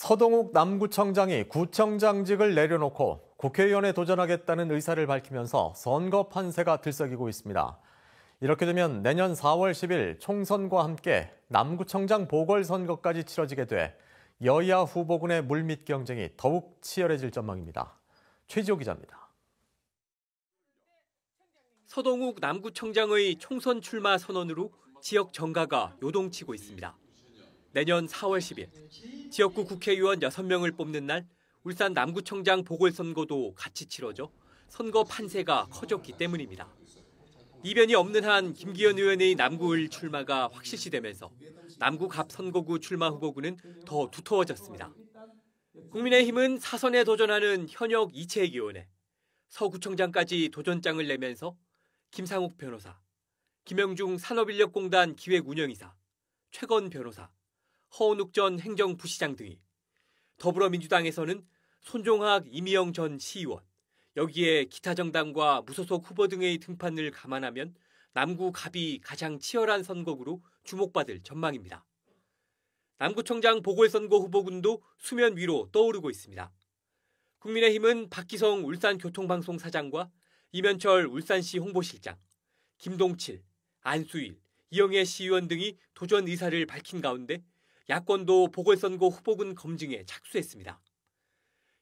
서동욱 남구청장이 구청장직을 내려놓고 국회의원에 도전하겠다는 의사를 밝히면서 선거 판세가 들썩이고 있습니다. 이렇게 되면 내년 4월 10일 총선과 함께 남구청장 보궐선거까지 치러지게 돼 여야 후보군의 물밑 경쟁이 더욱 치열해질 전망입니다. 최지호 기자입니다. 서동욱 남구청장의 총선 출마 선언으로 지역 정가가 요동치고 있습니다. 내년 4월 10일 지역구 국회의원 6명을 뽑는 날 울산 남구청장 보궐선거도 같이 치러져 선거 판세가 커졌기 때문입니다. 이변이 없는 한 김기현 의원의 남구을 출마가 확실시되면서 남구갑 선거구 출마 후보군은 더 두터워졌습니다. 국민의힘은 사선에 도전하는 현역 이채익 의원에 서구청장까지 도전장을 내면서 김상욱 변호사, 김영중 산업인력공단 기획운영이사, 최건 변호사, 허은욱 전 행정부시장 등이 더불어민주당에서는 손종학 이미영 전 시의원 여기에 기타 정당과 무소속 후보 등의 등판을 감안하면 남구 갑이 가장 치열한 선거구로 주목받을 전망입니다. 남구청장 보궐선거 후보군도 수면 위로 떠오르고 있습니다. 국민의힘은 박기성 울산교통방송 사장과 이면철 울산시 홍보실장, 김동칠, 안수일, 이영애 시의원 등이 도전 의사를 밝힌 가운데 야권도 보궐선거 후보군 검증에 착수했습니다.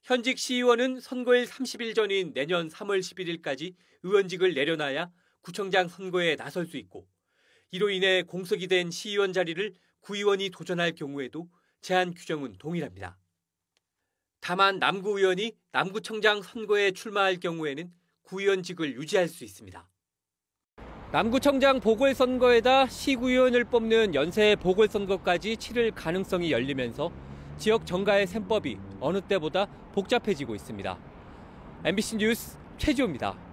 현직 시의원은 선거일 30일 전인 내년 3월 11일까지 의원직을 내려놔야 구청장 선거에 나설 수 있고 이로 인해 공석이 된 시의원 자리를 구의원이 도전할 경우에도 제한 규정은 동일합니다. 다만 남구 의원이 남구청장 선거에 출마할 경우에는 구의원직을 유지할 수 있습니다. 남구청장 보궐선거에다 시구의원을 뽑는 연쇄 보궐선거까지 치를 가능성이 열리면서 지역 정가의 셈법이 어느 때보다 복잡해지고 있습니다. MBC 뉴스 최지호입니다.